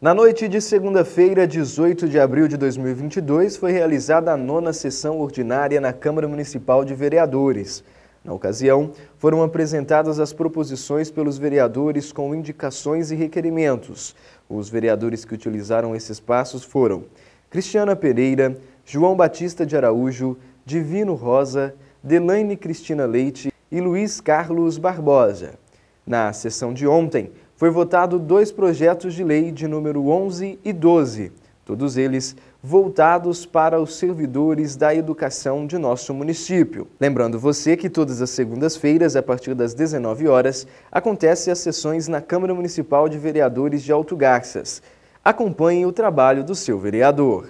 Na noite de segunda-feira, 18 de abril de 2022, foi realizada a nona sessão ordinária na Câmara Municipal de Vereadores. Na ocasião, foram apresentadas as proposições pelos vereadores com indicações e requerimentos. Os vereadores que utilizaram esses passos foram Cristiana Pereira, João Batista de Araújo, Divino Rosa, Delaine Cristina Leite e Luiz Carlos Barbosa. Na sessão de ontem, foi votado dois projetos de lei de número 11 e 12, todos eles voltados para os servidores da educação de nosso município. Lembrando você que todas as segundas-feiras, a partir das 19 horas, acontecem as sessões na Câmara Municipal de Vereadores de Alto Garças. Acompanhe o trabalho do seu vereador.